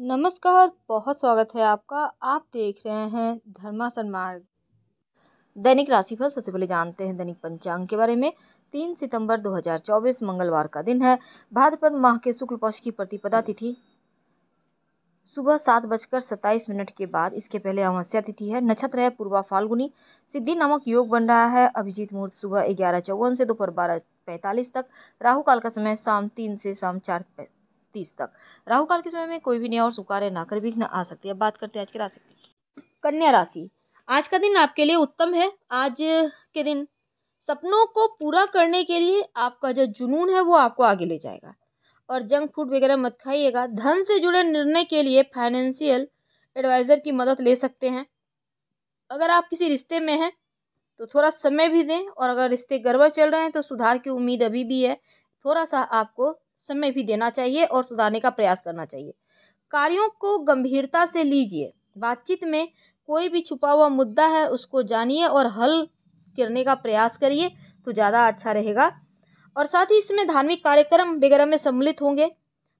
नमस्कार बहुत स्वागत है आपका आप देख रहे हैं धर्मासन मार्ग दैनिक राशिफल सबसे पहले जानते हैं दैनिक पंचांग के बारे में तीन सितंबर 2024 मंगलवार का दिन है भाद्रपद माह के शुक्ल पक्ष की प्रतिपदा तिथि सुबह सात बजकर सत्ताईस मिनट के बाद इसके पहले अमावस्या तिथि है नक्षत्र है पूर्वा फाल्गुनी सिद्धि नामक योग बन रहा है अभिजीत मुहूर्त सुबह ग्यारह चौवन से दोपहर बारह पैंतालीस तक राहु काल का समय शाम तीन से शाम चार तीस तक राहु काल के समय में कोई भी नया और सुकार्य ना कर विघ्न आ सकती है बात करते हैं आज की राशि कन्या राशि आज का दिन आपके लिए उत्तम है आज के दिन सपनों को पूरा करने के लिए आपका जो जुनून है वो आपको आगे ले जाएगा और जंक फूड वगैरह मत खाइएगा धन से जुड़े निर्णय के लिए फाइनेंशियल एडवाइज़र की मदद ले सकते हैं अगर आप किसी रिश्ते में हैं तो थोड़ा समय भी दें और अगर रिश्ते गड़बड़ चल रहे हैं तो सुधार की उम्मीद अभी भी है थोड़ा सा आपको समय भी देना चाहिए और सुधारने का प्रयास करना चाहिए कार्यों को गंभीरता से लीजिए बातचीत में कोई भी छुपा हुआ मुद्दा है उसको जानिए और हल करने का प्रयास करिए तो ज़्यादा अच्छा रहेगा और साथ ही इसमें धार्मिक कार्यक्रम वगैरह में सम्मिलित होंगे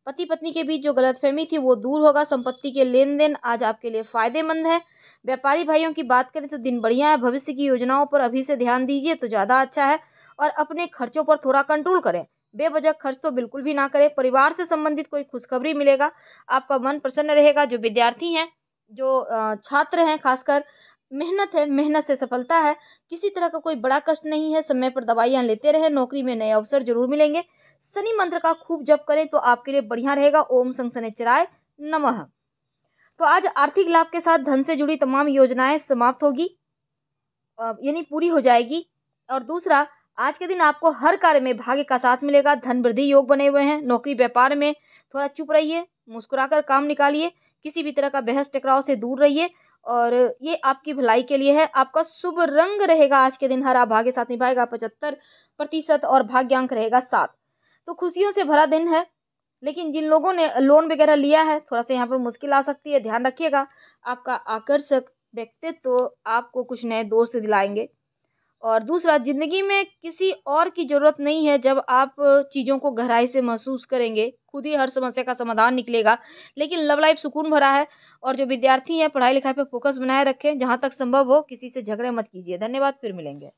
पति पत्नी के बीच जो गलतफहमी थी वो दूर होगा संपत्ति के लेन देन आज आपके लिए फायदेमंद है व्यापारी भाइयों की बात करें तो दिन बढ़िया है भविष्य की योजनाओं पर अभी से ध्यान दीजिए तो ज़्यादा अच्छा है और अपने खर्चों पर थोड़ा कंट्रोल करें बेवजह खर्च तो बिल्कुल भी ना करें परिवार से संबंधित कोई खुशखबरी मिलेगा आपका मन प्रसन्न रहेगा जो विद्यार्थी हैं जो छात्र हैं खासकर मेहनत है मेहनत से सफलता है किसी तरह का कोई बड़ा कष्ट नहीं है समय पर दवाइयाँ लेते रहे नौकरी में नए अवसर जरूर मिलेंगे शनि मंत्र का खूब जप करें तो आपके लिए बढ़िया रहेगा ओम संग शनिचराय नम तो आज आर्थिक लाभ के साथ धन से जुड़ी तमाम योजनाएं समाप्त होगी यानी पूरी हो जाएगी और दूसरा आज के दिन आपको हर कार्य में भाग्य का साथ मिलेगा धन वृद्धि योग बने हुए हैं नौकरी व्यापार में थोड़ा चुप रहिए मुस्कुराकर काम निकालिए किसी भी तरह का बहस टकराव से दूर रहिए और ये आपकी भलाई के लिए है आपका शुभ रंग रहेगा आज के दिन हरा भाग्य साथ निभाएगा पचहत्तर प्रतिशत और भाग्यांक रहेगा सात तो खुशियों से भरा दिन है लेकिन जिन लोगों ने लोन वगैरह लिया है थोड़ा सा यहाँ पर मुश्किल आ सकती है ध्यान रखिएगा आपका आकर्षक व्यक्तित्व तो आपको कुछ नए दोस्त दिलाएंगे और दूसरा ज़िंदगी में किसी और की ज़रूरत नहीं है जब आप चीज़ों को गहराई से महसूस करेंगे खुद ही हर समस्या का समाधान निकलेगा लेकिन लव लाइफ सुकून भरा है और जो विद्यार्थी हैं पढ़ाई लिखाई पर फोकस बनाए रखें जहाँ तक संभव हो किसी से झगड़े मत कीजिए धन्यवाद फिर मिलेंगे